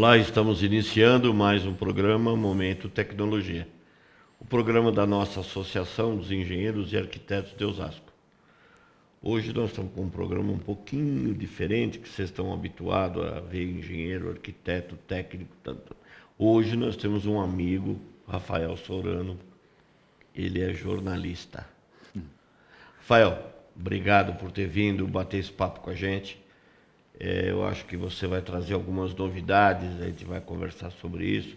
Olá, estamos iniciando mais um programa Momento Tecnologia, o programa da nossa Associação dos Engenheiros e Arquitetos de Osasco. Hoje nós estamos com um programa um pouquinho diferente, que vocês estão habituados a ver engenheiro, arquiteto, técnico, tanto. Hoje nós temos um amigo, Rafael Sorano, ele é jornalista. Hum. Rafael, obrigado por ter vindo bater esse papo com a gente. É, eu acho que você vai trazer algumas novidades, a gente vai conversar sobre isso.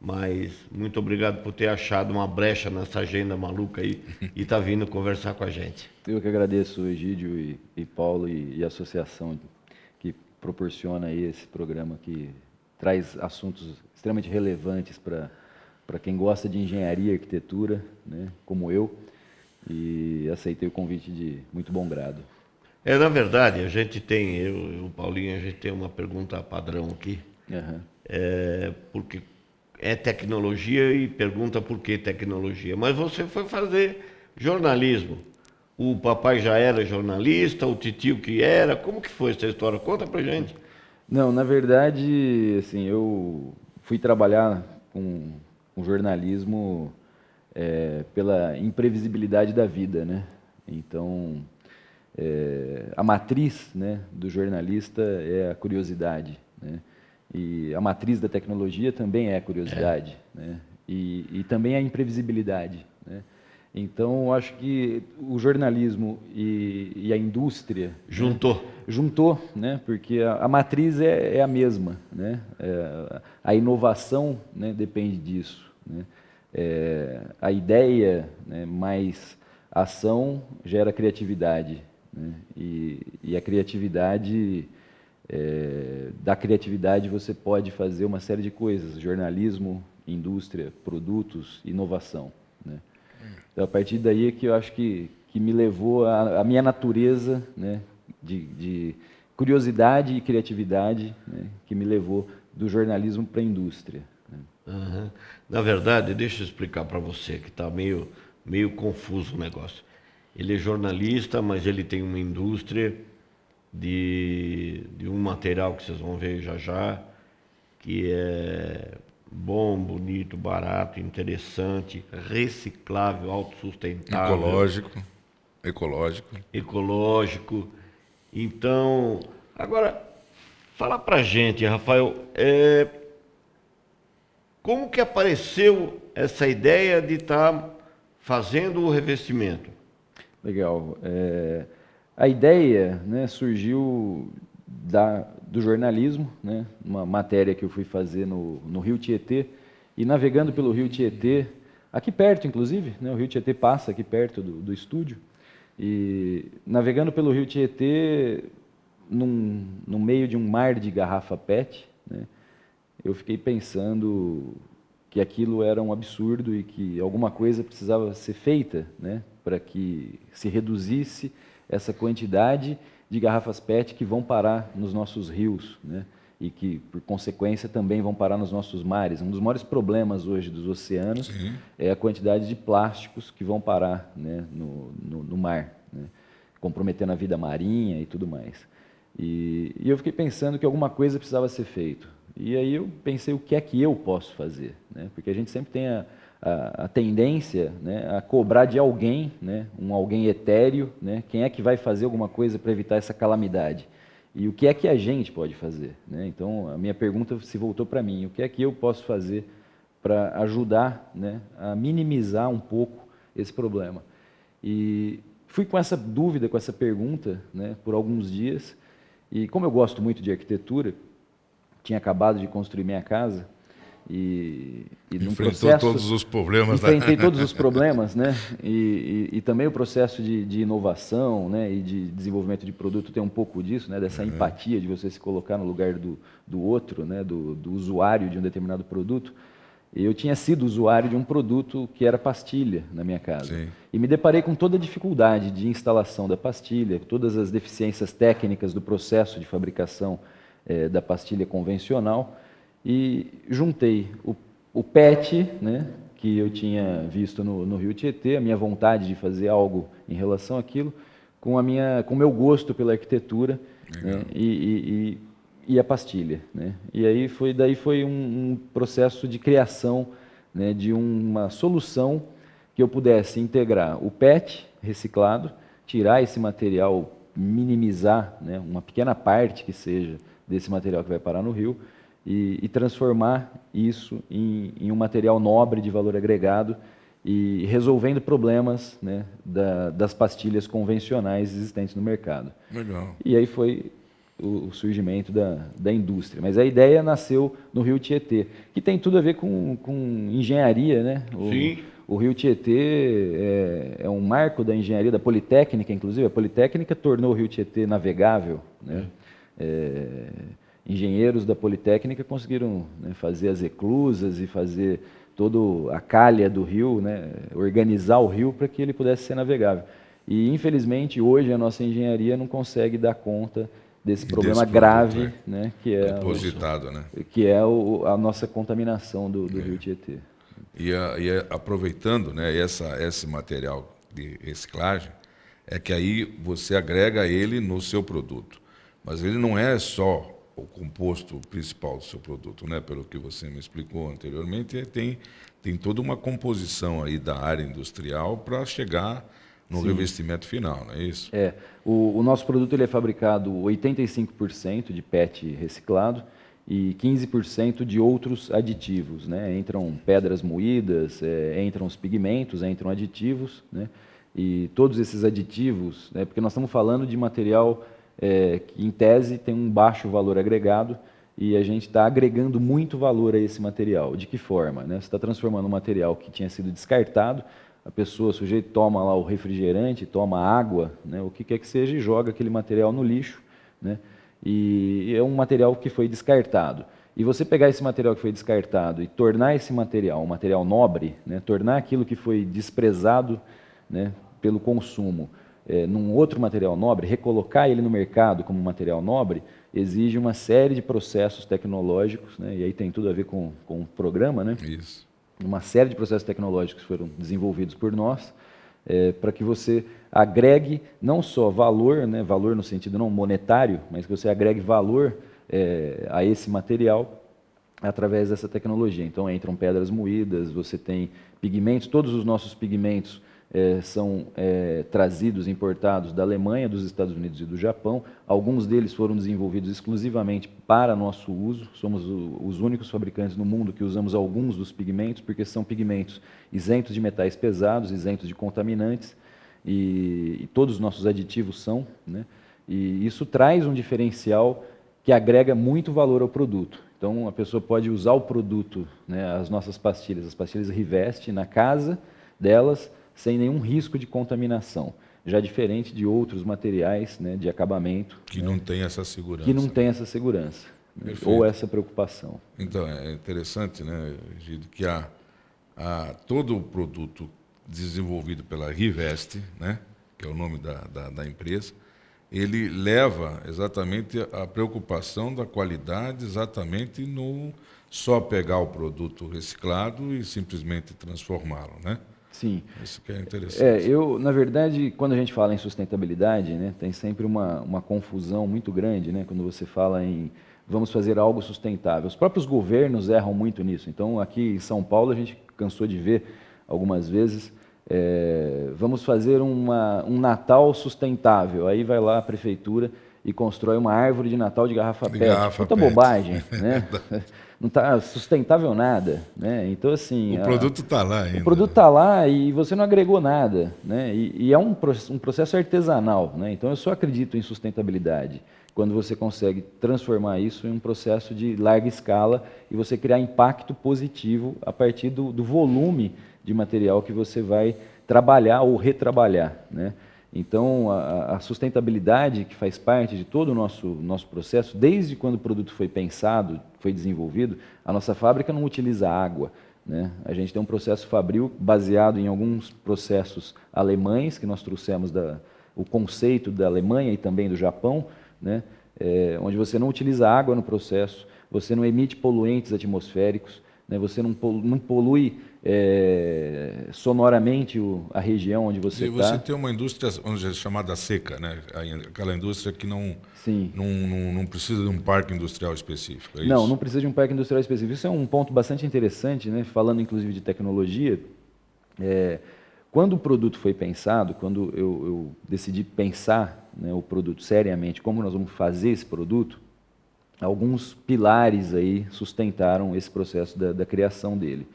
Mas muito obrigado por ter achado uma brecha nessa agenda maluca aí e estar tá vindo conversar com a gente. Eu que agradeço, Egídio e, e Paulo e, e, a associação que proporciona aí esse programa que traz assuntos extremamente relevantes para quem gosta de engenharia e arquitetura, né, como eu, e aceitei o convite de muito bom grado. É, na verdade, a gente tem, eu e o Paulinho, a gente tem uma pergunta padrão aqui. Uhum. É, porque é tecnologia e pergunta por que tecnologia. Mas você foi fazer jornalismo. O papai já era jornalista, o titio que era. Como que foi essa história? Conta pra gente. Não, na verdade, assim, eu fui trabalhar com, jornalismo é, pela imprevisibilidade da vida, né? Então, é, a matriz né, do jornalista é a curiosidade. Né? E a matriz da tecnologia também é a curiosidade. É. Né? E, e, também a imprevisibilidade. Né? Então, acho que o jornalismo e, e a indústria... Juntou. Né? Juntou, né? porque a, a matriz é, é, a mesma. Né? É, a inovação né, depende disso. Né? É, a ideia né, mais ação gera criatividade. Né? E, e, a criatividade, é, da criatividade você pode fazer uma série de coisas, jornalismo, indústria, produtos, inovação. Né? Então, a partir daí é que eu acho que, que me levou a, a minha natureza né? de, de curiosidade e criatividade né? que me levou do jornalismo para a indústria. Uhum. Na verdade, deixa eu explicar para você que está meio, meio confuso o negócio. Ele é jornalista, mas ele tem uma indústria de, de um material que vocês vão ver já já, que é bom, bonito, barato, interessante, reciclável, autossustentável. Ecológico. Ecológico. Ecológico. Então, agora, fala pra gente, Rafael, é, como que apareceu essa ideia de estar tá fazendo o revestimento? Legal. É, a ideia né, surgiu da, do jornalismo, né, uma matéria que eu fui fazer no, no Rio Tietê, e navegando pelo Rio Tietê, aqui perto, inclusive, né, o Rio Tietê passa aqui perto do, do estúdio, e navegando pelo Rio Tietê, num, no meio de um mar de garrafa PET, né, eu fiquei pensando que aquilo era um absurdo e que alguma coisa precisava ser feita, né, para que se reduzisse essa quantidade de garrafas PET que vão parar nos nossos rios, né? e que, por consequência, também vão parar nos nossos mares. Um dos maiores problemas hoje dos oceanos Sim. é a quantidade de plásticos que vão parar né, no, no, no, mar, né, comprometendo a vida marinha e tudo mais. E, e, eu fiquei pensando que alguma coisa precisava ser feito. E aí eu pensei o que é que eu posso fazer, né? porque a gente sempre tem a, a, a tendência né, a cobrar de alguém, né, um alguém etéreo, né, quem é que vai fazer alguma coisa para evitar essa calamidade? E o que é que a gente pode fazer? Né? Então, a minha pergunta se voltou para mim: o que é que eu posso fazer para ajudar né, a minimizar um pouco esse problema? E fui com essa dúvida, com essa pergunta, né, por alguns dias. E como eu gosto muito de arquitetura, tinha acabado de construir minha casa, e, e Enfrentou processo, todos os problemas. Né? Enfrentei da... todos os problemas, né? E, e, e também o processo de, de, inovação né? e de desenvolvimento de produto tem um pouco disso, né? Dessa uhum. empatia de você se colocar no lugar do, do outro, né? Do, do usuário de um determinado produto. Eu tinha sido usuário de um produto que era pastilha na minha casa. Sim. E me deparei com toda a dificuldade de instalação da pastilha, todas as deficiências técnicas do processo de fabricação eh, da pastilha convencional e juntei o, o PET, né, que eu tinha visto no, no, Rio Tietê, a minha vontade de fazer algo em relação àquilo, com a minha, com meu gosto pela arquitetura né, e, e, e, a pastilha, né? E aí foi, daí foi um, um processo de criação, né, de uma solução que eu pudesse integrar o PET reciclado, tirar esse material, minimizar, né, uma pequena parte que seja desse material que vai parar no rio e, e transformar isso em, em, um material nobre de valor agregado e resolvendo problemas né, da, das pastilhas convencionais existentes no mercado. Legal. E aí foi o, o surgimento da, da indústria. Mas a ideia nasceu no Rio Tietê, que tem tudo a ver com, com engenharia, né? O, Sim. O Rio Tietê é, é, um marco da engenharia, da Politécnica, inclusive. A Politécnica tornou o Rio Tietê navegável. Né? É. É, engenheiros da Politécnica conseguiram né, fazer as eclusas e fazer toda a calha do rio, né, organizar o rio para que ele pudesse ser navegável. E, infelizmente, hoje a nossa engenharia não consegue dar conta desse problema desse grave problema, né, né, que é, o, né? que é o, a nossa contaminação do, do é. rio Tietê. E, a, e a, aproveitando né, essa, esse material de reciclagem, é que aí você agrega ele no seu produto. Mas ele não é só o composto principal do seu produto, né? pelo que você me explicou anteriormente, é, tem, tem toda uma composição aí da área industrial para chegar no Sim. revestimento final, não é isso? É. O, o nosso produto ele é fabricado 85% de PET reciclado e 15% de outros aditivos. Né? Entram pedras moídas, é, entram os pigmentos, entram aditivos. Né? E todos esses aditivos, né? porque nós estamos falando de material é, que em tese tem um baixo valor agregado e a gente está agregando muito valor a esse material. De que forma? Né? Você está transformando um material que tinha sido descartado, a pessoa, o sujeito toma lá o refrigerante, toma água, né? o que quer que seja, e joga aquele material no lixo. Né? E é um material que foi descartado. E você pegar esse material que foi descartado e tornar esse material um material nobre, né? tornar aquilo que foi desprezado né? pelo consumo é, num outro material nobre, recolocar ele no mercado como material nobre, exige uma série de processos tecnológicos, né? e aí tem tudo a ver com, com o programa, né? Isso. Uma série de processos tecnológicos foram desenvolvidos por nós é, para que você agregue não só valor, né? valor no sentido não monetário, mas que você agregue valor é, a esse material através dessa tecnologia. Então entram pedras moídas, você tem pigmentos, todos os nossos pigmentos é, são é, trazidos, importados da Alemanha, dos Estados Unidos e do Japão. Alguns deles foram desenvolvidos exclusivamente para nosso uso. Somos o, os únicos fabricantes no mundo que usamos alguns dos pigmentos, porque são pigmentos isentos de metais pesados, isentos de contaminantes, e, e todos os nossos aditivos são. Né? E isso traz um diferencial que agrega muito valor ao produto. Então, a pessoa pode usar o produto, né, as nossas pastilhas, as pastilhas Rivest, na casa delas, sem nenhum risco de contaminação. Já diferente de outros materiais né, de acabamento. Que né, não tem essa segurança. Que não tem essa segurança. Né, Perfeito. Ou essa preocupação. Então, é interessante, né, Gido, que a, a, todo o produto desenvolvido pela Rivest, né, que é o nome da, da, da empresa, ele leva exatamente a preocupação da qualidade exatamente no só pegar o produto reciclado e simplesmente transformá-lo, né? Sim. Isso que é interessante. É, eu, na verdade, quando a gente fala em sustentabilidade, né, tem sempre uma, uma confusão muito grande, né, quando você fala em vamos fazer algo sustentável. Os próprios governos erram muito nisso. Então, aqui em São Paulo, a gente cansou de ver algumas vezes, é, vamos fazer uma, um Natal sustentável. Aí vai lá a prefeitura e constrói uma árvore de Natal de garrafa de PET. Garrafa Puta PET. bobagem, né? É não está sustentável nada, né? Então assim o a, produto está lá, ainda. o produto está lá e você não agregou nada, né? E, e é um, um, processo artesanal, né? Então eu só acredito em sustentabilidade quando você consegue transformar isso em um processo de larga escala e você criar impacto positivo a partir do, do volume de material que você vai trabalhar ou retrabalhar, né? Então, a, a, sustentabilidade que faz parte de todo o nosso, nosso processo, desde quando o produto foi pensado, foi desenvolvido, a nossa fábrica não utiliza água. Né? A gente tem um processo fabril baseado em alguns processos alemães, que nós trouxemos da, o conceito da Alemanha e também do Japão, né? É, onde você não utiliza água no processo, você não emite poluentes atmosféricos, né? você não não polui é, sonoramente o, a região onde você está. E tá. você tá. tem uma indústria chamada seca, né? aquela indústria que não, não, não, não, precisa de um parque industrial específico. É não, não precisa de um parque industrial específico. Isso é um ponto bastante interessante, né? falando inclusive de tecnologia. É, quando o produto foi pensado, quando eu, eu decidi pensar né, o produto seriamente, como nós vamos fazer esse produto, alguns pilares aí sustentaram esse processo da, da criação dele.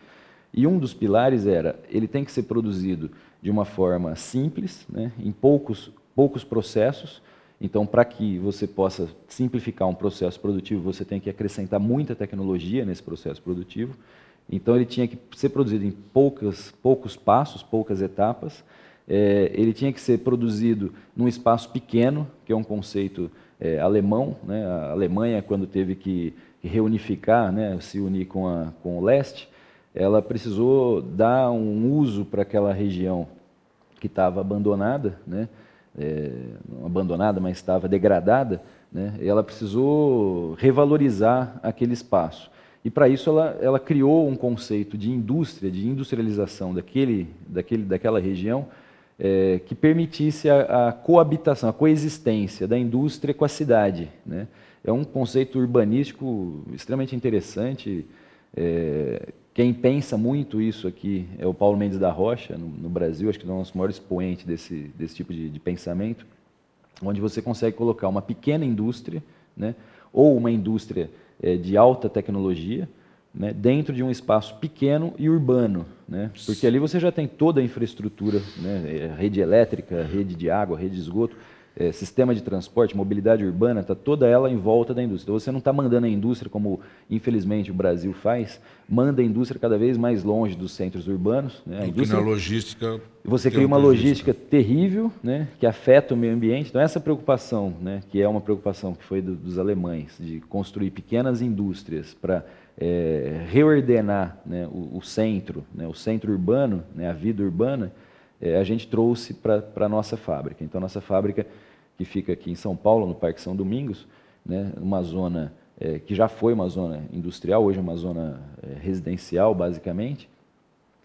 E um dos pilares era, ele tem que ser produzido de uma forma simples, né, em poucos, poucos processos. Então, para que você possa simplificar um processo produtivo, você tem que acrescentar muita tecnologia nesse processo produtivo. Então, ele tinha que ser produzido em poucas, poucos passos, poucas etapas. É, ele tinha que ser produzido num espaço pequeno, que é um conceito é, alemão. Né? A Alemanha, quando teve que reunificar, né, se unir com, a, com o leste, ela precisou dar um uso para aquela região que estava abandonada, né? É, não abandonada, mas estava degradada, né? ela precisou revalorizar aquele espaço. E para isso ela, ela criou um conceito de indústria, de industrialização daquele, daquele, daquela região, é, que permitisse a, a, coabitação, a coexistência da indústria com a cidade. Né? É um conceito urbanístico extremamente interessante, é, quem pensa muito isso aqui é o Paulo Mendes da Rocha, no, no Brasil, acho que é o nosso maior expoente desse, desse tipo de, de pensamento, onde você consegue colocar uma pequena indústria, né, ou uma indústria é, de alta tecnologia, né, dentro de um espaço pequeno e urbano, né? porque ali você já tem toda a infraestrutura, né, eh, rede elétrica, rede de água, rede de esgoto, é, sistema de transporte, mobilidade urbana, está toda ela em volta da indústria. Então, você não está mandando a indústria, como infelizmente o Brasil faz, manda a indústria cada vez mais longe dos centros urbanos. Né? A indústria, na logística. Você cria uma logística né? terrível, né? que afeta o meio ambiente. Então, essa preocupação, né? que é uma preocupação que foi do, dos alemães, de construir pequenas indústrias para é, reordenar né, o, o, centro, né, o centro urbano, né, a vida urbana, é, a gente trouxe para a nossa fábrica. Então, a nossa fábrica que fica aqui em São Paulo, no Parque São Domingos, né, uma zona é, que já foi uma zona industrial, hoje é uma zona é, residencial, basicamente.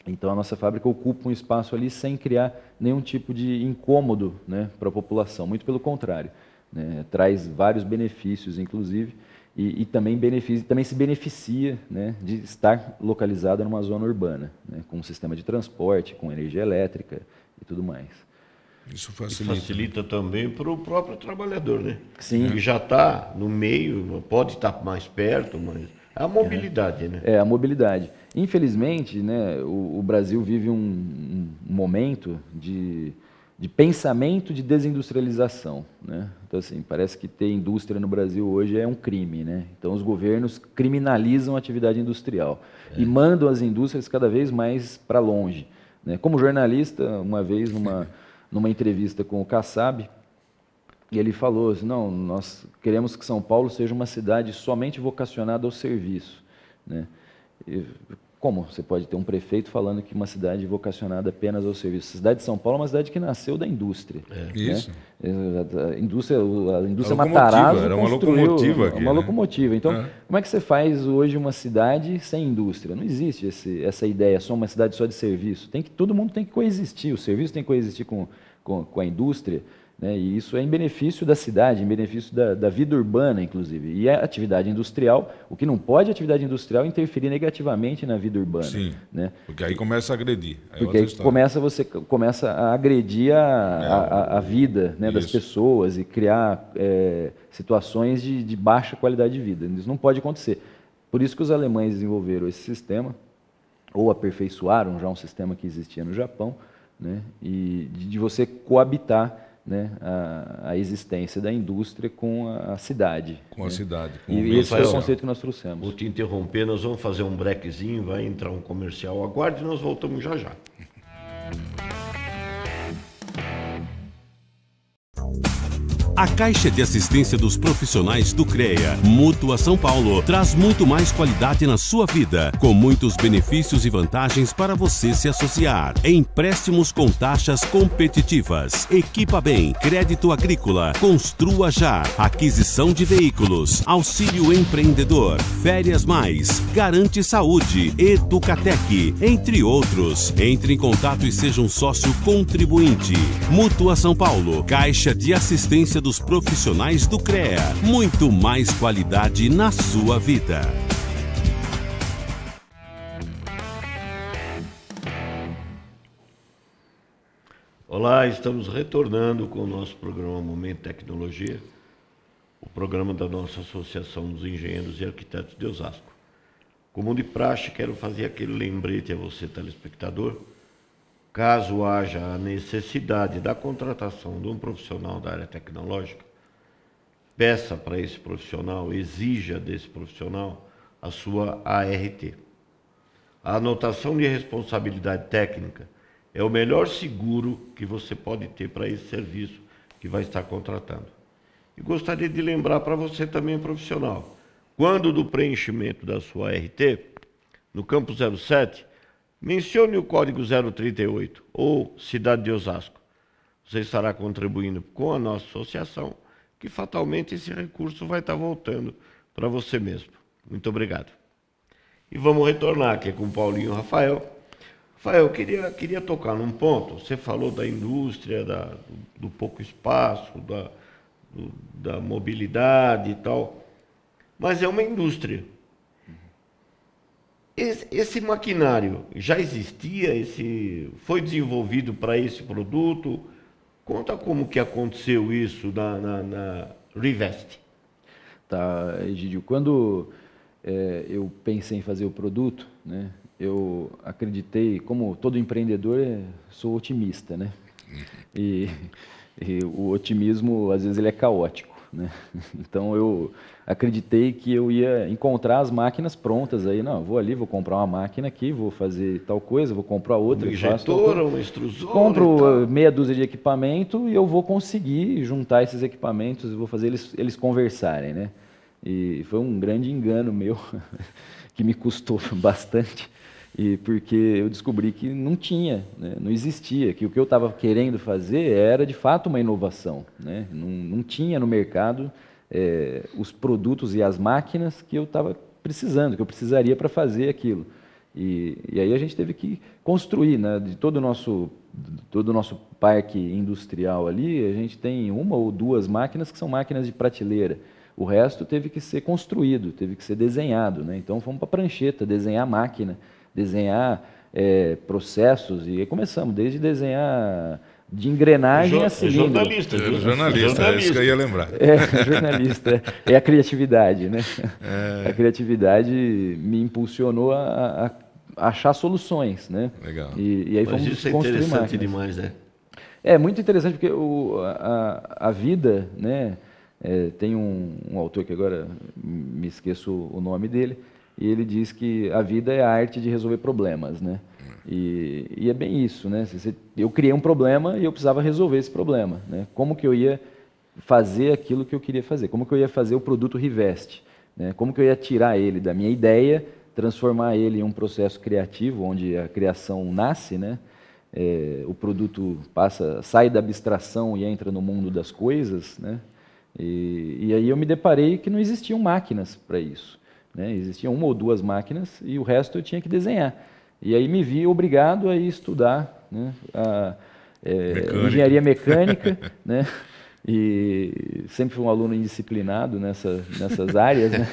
Então, a nossa fábrica ocupa um espaço ali sem criar nenhum tipo de incômodo né, para a população, muito pelo contrário. Né, traz vários benefícios, inclusive, e, e também, beneficia, também se beneficia né, de estar localizada numa zona urbana, né, com um sistema de transporte, com energia elétrica e tudo mais. Isso facilita. facilita também para o próprio trabalhador, né? Sim. Que já está no meio, pode estar mais perto, mas é a mobilidade, né? é. né? É, a mobilidade. Infelizmente, né, o, o Brasil vive um, um momento de, de pensamento de desindustrialização. Né? Então, assim, parece que ter indústria no Brasil hoje é um crime. Né? Então, os governos criminalizam a atividade industrial é. e mandam as indústrias cada vez mais para longe. Né? Como jornalista, uma vez, numa. numa entrevista com o Kassab, e ele falou assim, não, nós queremos que São Paulo seja uma cidade somente vocacionada ao serviço. Né? Como? Você pode ter um prefeito falando que uma cidade vocacionada apenas ao serviço. A cidade de São Paulo é uma cidade que nasceu da indústria. É. Né? Isso. A indústria, a indústria a Matarazzo era uma locomotiva aqui, Uma né? locomotiva. Então, é. como é que você faz hoje uma cidade sem indústria? Não existe esse, essa ideia, só uma cidade só de serviço. Tem que, todo mundo tem que coexistir, o serviço tem que coexistir com, com, com a indústria. Né? E isso é em benefício da cidade, em benefício da, da, vida urbana, inclusive. E a atividade industrial, o que não pode a atividade industrial interferir negativamente na vida urbana. Sim, né? porque aí começa a agredir. Aí é porque aí começa, você começa a agredir a, é, a, a, a, vida né, das pessoas e criar é, situações de, de baixa qualidade de vida. Isso não pode acontecer. Por isso que os alemães desenvolveram esse sistema, ou aperfeiçoaram já um sistema que existia no Japão, né, e de, de você coabitar né, a, a, existência da indústria com a, cidade. Com né? a cidade. Com né? e esse foi o conceito que nós trouxemos. Vou te interromper, nós vamos fazer um brequezinho, vai entrar um comercial. Aguarde, nós voltamos já já. A Caixa de Assistência dos Profissionais do CREA, Mútua São Paulo, traz muito mais qualidade na sua vida, com muitos benefícios e vantagens para você se associar. Empréstimos com taxas competitivas. Equipa Bem, crédito agrícola, construa já, aquisição de veículos, auxílio empreendedor, férias mais, garante saúde, Educatec, entre outros. Entre em contato e seja um sócio contribuinte. Mútua São Paulo, Caixa de Assistência dos profissionais do CREA. Muito mais qualidade na sua vida. Olá, estamos retornando com o nosso programa Momento Tecnologia, o programa da nossa Associação dos Engenheiros e Arquitetos de Osasco. Como de praxe, quero fazer aquele lembrete a você, telespectador caso haja a necessidade da contratação de um profissional da área tecnológica, peça para esse profissional, exija desse profissional a sua ART. A anotação de responsabilidade técnica é o melhor seguro que você pode ter para esse serviço que vai estar contratando. E gostaria de lembrar para você também, profissional, quando do preenchimento da sua RT, no campo 07, Mencione o código 038 ou Cidade de Osasco. Você estará contribuindo com a nossa associação, que fatalmente esse recurso vai estar voltando para você mesmo. Muito obrigado. E vamos retornar aqui com o Paulinho e o Rafael. Rafael, eu queria, queria tocar num ponto. Você falou da indústria, da, do, do, pouco espaço, da, do, da mobilidade e tal. Mas é uma indústria. Esse, esse maquinário já existia? Esse foi desenvolvido para esse produto? Conta como que aconteceu isso na, na, na Revest. Tá, Egidio, quando é, eu pensei em fazer o produto, né, eu acreditei, como todo empreendedor, eh, sou otimista, né? Uhum. E, e o otimismo, às vezes, ele é caótico. Né? Então eu acreditei que eu ia encontrar as máquinas prontas aí. Não, vou ali, vou comprar uma máquina aqui, vou fazer tal coisa, vou comprar outra. Um injetor, um extrusor. Compro eh, meia dúzia de equipamento e eu vou conseguir juntar esses equipamentos e vou fazer eles, eles conversarem. Né? E foi um grande engano meu que me custou bastante e porque eu descobri que não tinha, né? não existia, que o que eu estava querendo fazer era de fato uma inovação. Né? Não, não tinha no mercado é, os produtos e as máquinas que eu estava precisando, que eu precisaria para fazer aquilo. E, e, aí a gente teve que construir, né? de todo o nosso todo o nosso parque industrial ali, a gente tem uma ou duas máquinas que são máquinas de prateleira. O resto teve que ser construído, teve que ser desenhado. Né? Então fomos para a prancheta, desenhar a máquina, desenhar é, processos e começamos desde desenhar de engrenagem jo a cilindro. Jornalista, jornalista, né? jornalista, é isso que eu ia lembrar. É, jornalista, é a criatividade, né? É. A criatividade me impulsionou a, a achar soluções, né? Legal. E, e aí Mas fomos isso é interessante demais, né? É muito interessante porque o, a, a vida, né? É, tem um, um, autor que agora me esqueço o nome dele, e ele diz que a vida é a arte de resolver problemas, né? E, e, é bem isso, né? Eu criei um problema e eu precisava resolver esse problema, né? Como que eu ia fazer aquilo que eu queria fazer? Como que eu ia fazer o produto Rivest? Né? Como que eu ia tirar ele da minha ideia, transformar ele em um processo criativo, onde a criação nasce, né? É, o produto passa, sai da abstração e entra no mundo das coisas, né? E, e aí eu me deparei que não existiam máquinas para isso. Né? Existia uma ou duas máquinas e o resto eu tinha que desenhar. E aí me vi obrigado a estudar né? a, é, mecânica. engenharia mecânica, né? E sempre fui um aluno indisciplinado nessa, nessas áreas, né?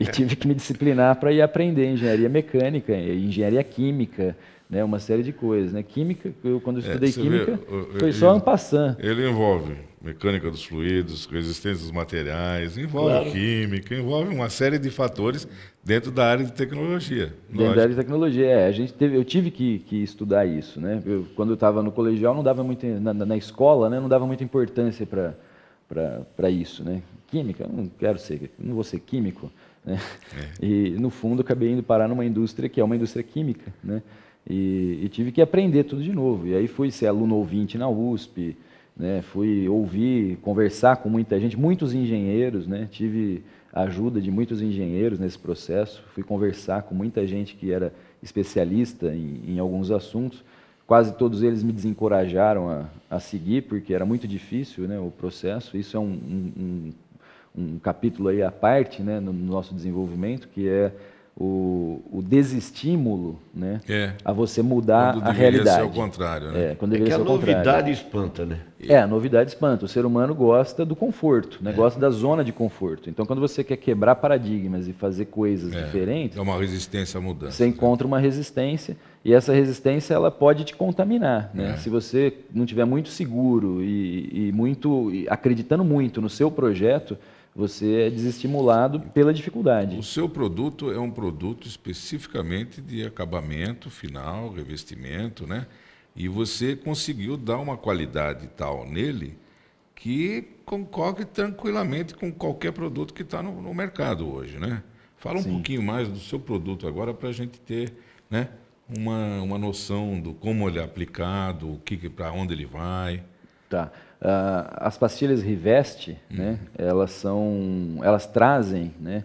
E tive que me disciplinar para ir aprender engenharia mecânica, engenharia química, né, uma série de coisas. Né? Química, eu, quando eu é, estudei é, química, vê, eu, foi só um passant. Ele envolve mecânica dos fluidos, resistência dos materiais, envolve claro. química, envolve uma série de fatores dentro da área de tecnologia. Dentro lógico. da área de tecnologia, é. A gente teve, eu tive que, que estudar isso, né? Eu, quando eu estava no colegial, não dava muito na, na escola, né? Não dava muita importância para para isso, né? Química, eu não quero ser, não vou ser químico, né? É. E no fundo acabei indo parar numa indústria que é uma indústria química, né? E, e tive que aprender tudo de novo. E aí fui ser aluno ouvinte na USP, né? fui ouvir, conversar com muita gente, muitos engenheiros, né? tive ajuda de muitos engenheiros nesse processo, fui conversar com muita gente que era especialista em, em alguns assuntos, quase todos eles me desencorajaram a, a seguir, porque era muito difícil né, o processo, isso é um, um, um, um capítulo aí à parte né, no nosso desenvolvimento, que é o, o desestímulo né, é. a você mudar quando a realidade. Ser ao contrário, né? É, quando é que a novidade espanta, né? É. é, a novidade espanta. O ser humano gosta do conforto, né? É. gosta da zona de conforto. Então, quando você quer quebrar paradigmas e fazer coisas é. diferentes... É uma resistência à mudança. Você né? encontra uma resistência e essa resistência ela pode te contaminar. Né? É. Se você não tiver muito seguro e, e muito e acreditando muito no seu projeto você é desestimulado pela dificuldade. O seu produto é um produto especificamente de acabamento final, revestimento, né? E você conseguiu dar uma qualidade tal nele que concorre tranquilamente com qualquer produto que está no, no, mercado hoje, né? Fala um Sim. pouquinho mais do seu produto agora para a gente ter, né? uma, uma noção do como ele é aplicado, o que para onde ele vai. Tá. Uh, as pastilhas Riveste, né, uhum. né, elas são, elas trazem, né,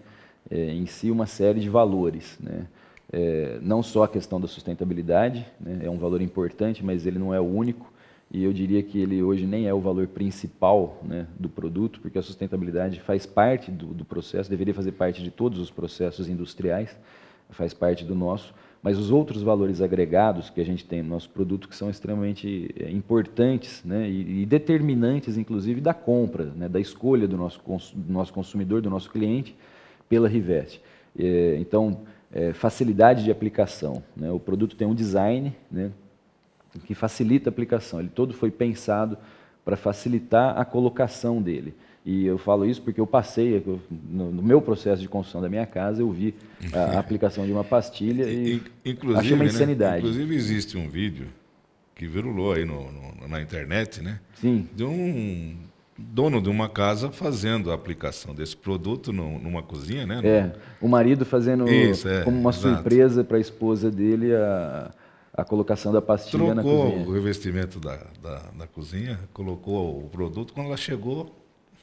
é, em si uma série de valores, né, é, não só a questão da sustentabilidade, né, é um valor importante, mas ele não é o único, e eu diria que ele hoje nem é o valor principal né, do produto, porque a sustentabilidade faz parte do, do processo, deveria fazer parte de todos os processos industriais, faz parte do nosso, mas os outros valores agregados que a gente tem no nosso produto que são extremamente eh, importantes né, e, determinantes, inclusive, da compra, né, da escolha do nosso, do nosso consumidor, do nosso cliente pela Rivest. Eh, então, eh, facilidade de aplicação. Né, o produto tem um design né, que facilita a aplicação. Ele todo foi pensado para facilitar a colocação dele. E eu falo isso porque eu passei, no, meu processo de construção da minha casa, eu vi a aplicação de uma pastilha e inclusive, achei uma né, insanidade. Né? Inclusive, existe um vídeo que virulou aí no, no, na internet, né? Sim. De um dono de uma casa fazendo a aplicação desse produto numa cozinha, né? É, o marido fazendo isso, é, como uma exato. surpresa para a esposa dele a, a colocação da pastilha Trocou na cozinha. Trocou o revestimento da, da, da cozinha, colocou o produto. Quando ela chegou,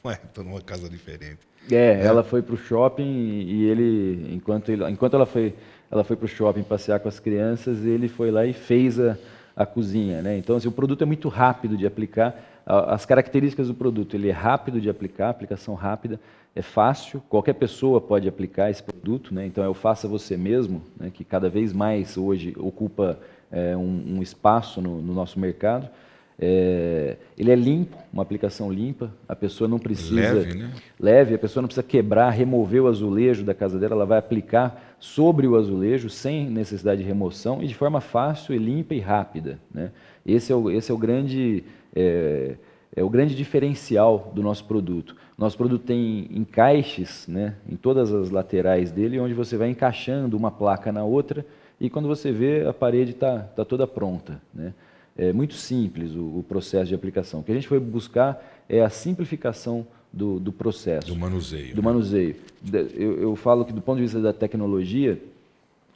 Ué, tô numa casa diferente. É, é. ela foi para o shopping e ele, enquanto, ele, enquanto ela foi, ela foi o shopping passear com as crianças, ele foi lá e fez a, a cozinha, né? Então, assim, o produto é muito rápido de aplicar. As características do produto, ele é rápido de aplicar, aplicação rápida, é fácil, qualquer pessoa pode aplicar esse produto, né? Então, é o faça você mesmo, né? que cada vez mais hoje ocupa é, um, um, espaço no, no nosso mercado. É, ele é limpo, uma aplicação limpa, a pessoa não precisa. Leve, né? Leve, a pessoa não precisa quebrar, remover o azulejo da casa dela, ela vai aplicar sobre o azulejo, sem necessidade de remoção e de forma fácil e limpa e rápida. Né? Esse, é o, esse é o grande. É, é o grande diferencial do nosso produto. Nosso produto tem encaixes né, em todas as laterais dele, onde você vai encaixando uma placa na outra e quando você vê, a parede está tá toda pronta. Né? é muito simples o, o, processo de aplicação. O que a gente foi buscar é a simplificação do, do processo. Do manuseio. Do né? manuseio. Eu, eu, falo que, do ponto de vista da tecnologia,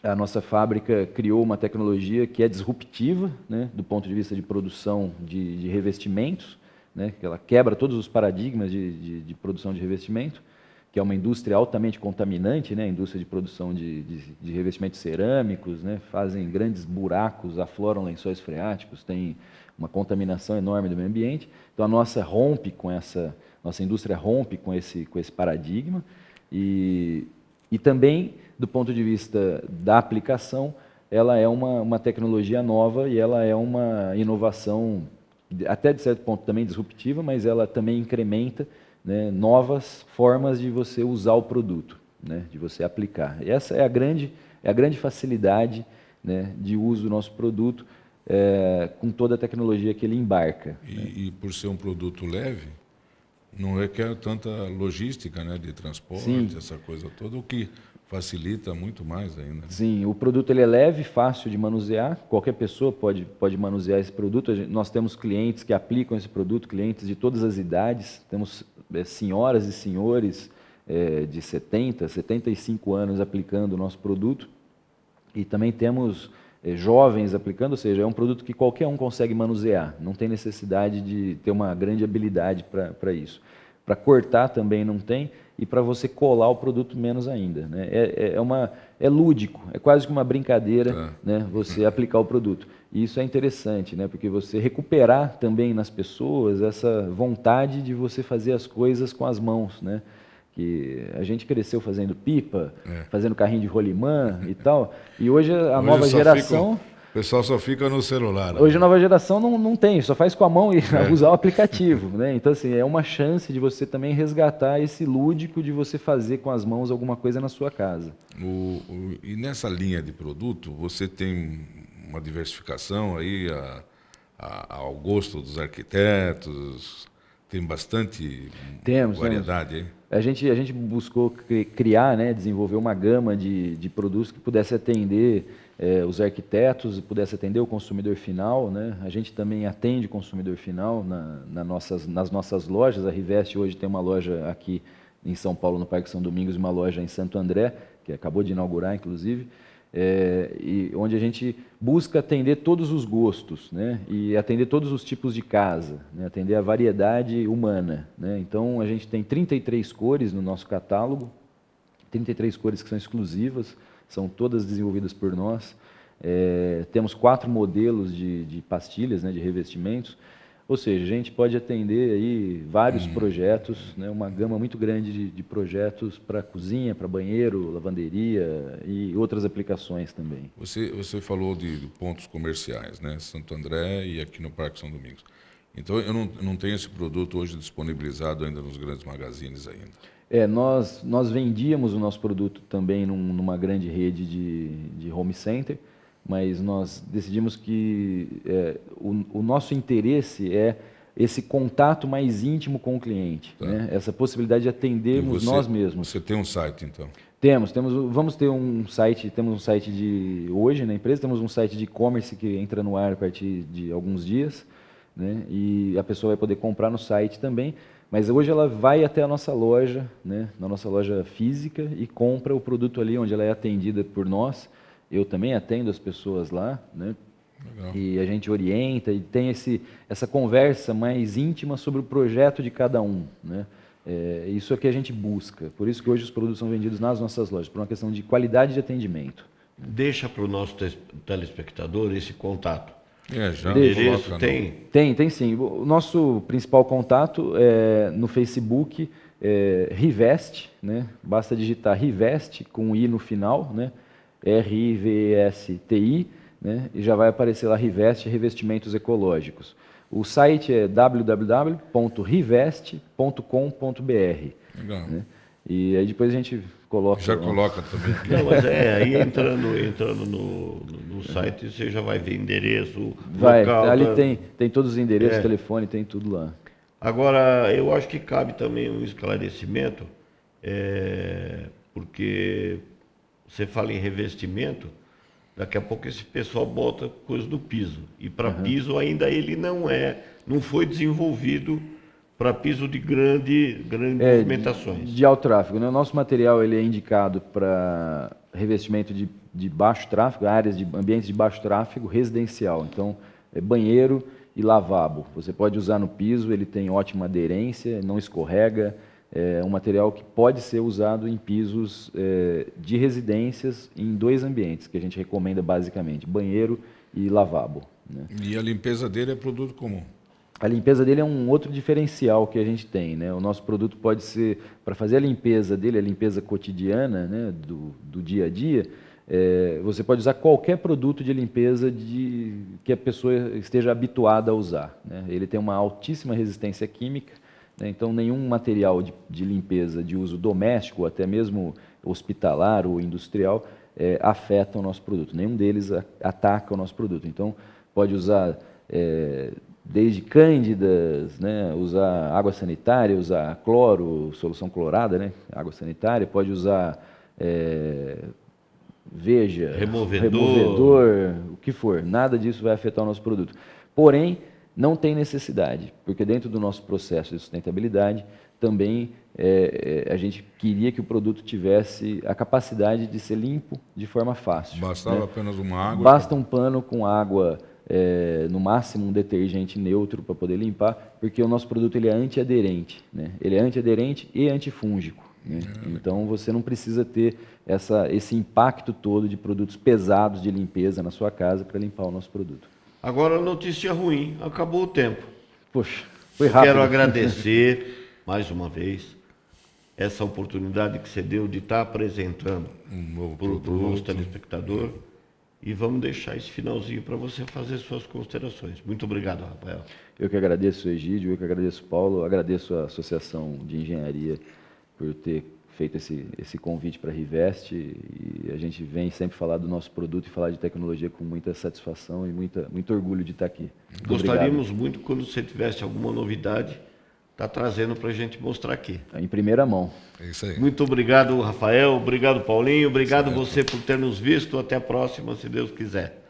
a nossa fábrica criou uma tecnologia que é disruptiva, né, do ponto de vista de produção de, de revestimentos, né, que ela quebra todos os paradigmas de, de, de produção de revestimento que é uma indústria altamente contaminante, né? indústria de produção de, de, de revestimentos cerâmicos, né? fazem grandes buracos, afloram lençóis freáticos, tem uma contaminação enorme do meio ambiente. Então a nossa rompe com essa, nossa indústria rompe com esse, com esse paradigma e, e também do ponto de vista da aplicação, ela é uma, uma tecnologia nova e ela é uma inovação até de certo ponto também disruptiva, mas ela também incrementa né, novas formas de você usar o produto, né, de você aplicar. E essa é a grande, é a grande facilidade né, de uso do nosso produto é, com toda a tecnologia que ele embarca. E, né. e, por ser um produto leve, não requer tanta logística né, de transporte, Sim. essa coisa toda, o que facilita muito mais ainda. Né? Sim, o produto ele é leve, fácil de manusear, qualquer pessoa pode, pode manusear esse produto. Gente, nós temos clientes que aplicam esse produto, clientes de todas as idades, temos é, senhoras e senhores é, de 70, 75 anos aplicando o nosso produto e também temos é, jovens aplicando, ou seja, é um produto que qualquer um consegue manusear, não tem necessidade de ter uma grande habilidade para isso. Para cortar também não tem e para você colar o produto menos ainda. Né? É, é, é, uma, é lúdico, é quase que uma brincadeira é. né? você aplicar o produto. E isso é interessante, né? porque você recuperar também nas pessoas essa vontade de você fazer as coisas com as mãos. Né? que a gente cresceu fazendo pipa, é. fazendo carrinho de rolimã e tal, e hoje a hoje nova geração o pessoal só fica no celular. Né? Hoje a nova geração não, não tem, só faz com a mão e é. usar o aplicativo. Né? Então, assim, é uma chance de você também resgatar esse lúdico de você fazer com as mãos alguma coisa na sua casa. O, o, e nessa linha de produto, você tem uma diversificação aí a, a, ao gosto dos arquitetos, tem bastante temos, variedade temos. A gente, a gente buscou criar, né, desenvolver uma gama de, de produtos que pudesse atender é, os arquitetos pudesse atender o consumidor final. Né? A gente também atende consumidor final na, na nossas, nas nossas lojas. A Riveste hoje tem uma loja aqui em São Paulo, no Parque São Domingos, e uma loja em Santo André, que acabou de inaugurar, inclusive. É, e onde a gente busca atender todos os gostos né? e atender todos os tipos de casa, né? atender a variedade humana. Né? Então, a gente tem 33 cores no nosso catálogo, 33 cores que são exclusivas, são todas desenvolvidas por nós. É, temos quatro modelos de, de pastilhas, né, de revestimentos. Ou seja, a gente pode atender aí vários uhum. projetos, né, uma gama muito grande de, de projetos para cozinha, para banheiro, lavanderia e outras aplicações também. Você, você falou de, de, pontos comerciais, né, Santo André e aqui no Parque São Domingos. Então, eu não, não tenho esse produto hoje disponibilizado ainda nos grandes magazines ainda. É, nós, nós vendíamos o nosso produto também num, numa grande rede de, de home center, mas nós decidimos que é, o, o, nosso interesse é esse contato mais íntimo com o cliente, tá. né? essa possibilidade de atendermos você, nós mesmos. Você tem um site, então? Temos, temos, vamos ter um site, temos um site de hoje na empresa, temos um site de e-commerce que entra no ar a partir de alguns dias, né? E a pessoa vai poder comprar no site também. Mas hoje ela vai até a nossa loja, né, na nossa loja física, e compra o produto ali onde ela é atendida por nós. Eu também atendo as pessoas lá, né? Legal. E a gente orienta e tem esse, essa conversa mais íntima sobre o projeto de cada um, né? É, isso é que a gente busca. Por isso que hoje os produtos são vendidos nas nossas lojas, por uma questão de qualidade de atendimento. Deixa para o nosso telespectador esse contato. É, já Endereço, tem? Tem, tem sim. O nosso principal contato é no Facebook, é, Rivest, né? Basta digitar Rivest com um I no final, né? R-I-V-E-S-T-I, né? E já vai aparecer lá Rivest Revestimentos Ecológicos. O site é www.rivest.com.br. Legal. Né? E aí depois a gente coloca. Já coloca também. Não, mas é, aí entrando, entrando no, no, no site, você já vai ver endereço, vai, local. Ali tá... tem, tem todos os endereços, é. telefone, tem tudo lá. Agora, eu acho que cabe também um esclarecimento, é, porque você fala em revestimento, daqui a pouco esse pessoal bota coisa do piso. E para uhum. piso ainda ele não é, não foi desenvolvido para piso de grande, grandes é, movimentações. De, de, alto tráfego. Né? O nosso material ele é indicado para revestimento de, de baixo tráfego, áreas de ambientes de baixo tráfego residencial. Então, é banheiro e lavabo. Você pode usar no piso, ele tem ótima aderência, não escorrega. É um material que pode ser usado em pisos é, de residências em dois ambientes que a gente recomenda basicamente: banheiro e lavabo. Né? E a limpeza dele é produto comum a limpeza dele é um outro diferencial que a gente tem. Né? O nosso produto pode ser, para fazer a limpeza dele, a limpeza cotidiana, né? do, do dia a dia, é, você pode usar qualquer produto de limpeza de, que a pessoa esteja habituada a usar. Né? Ele tem uma altíssima resistência química, né? então nenhum material de, de limpeza de uso doméstico, até mesmo hospitalar ou industrial, é, afeta o nosso produto. Nenhum deles ataca o nosso produto. Então, pode usar é, desde cândidas, né, usar água sanitária, usar cloro, solução clorada, né, água sanitária, pode usar é, veja, removedor. removedor, o que for, nada disso vai afetar o nosso produto. Porém, não tem necessidade, porque dentro do nosso processo de sustentabilidade também é, é, a gente queria que o produto tivesse a capacidade de ser limpo de forma fácil. Bastava né? apenas uma água. Basta né? um pano com água é, no máximo um detergente neutro para poder limpar, porque o nosso produto ele é antiaderente, né? Ele é antiaderente e antifúngico. Né? então você não precisa ter essa, esse impacto todo de produtos pesados de limpeza na sua casa para limpar o nosso produto. Agora notícia ruim, acabou o tempo. Poxa, foi rápido. quero agradecer mais uma vez essa oportunidade que você deu de estar apresentando um para o nosso telespectador e vamos deixar esse finalzinho para você fazer suas considerações. Muito obrigado, Rafael. Eu que agradeço, Egídio, eu que agradeço, Paulo, agradeço a Associação de Engenharia por ter feito esse, esse convite para a Rivest e a gente vem sempre falar do nosso produto e falar de tecnologia com muita satisfação e muita, muito orgulho de estar aqui. Muito Gostaríamos obrigado. muito quando você tivesse alguma novidade está trazendo para a gente mostrar aqui. Tá em primeira mão. É isso aí. Muito obrigado, Rafael. Obrigado, Paulinho. Obrigado certo. você por ter nos visto. Até a próxima, se Deus quiser.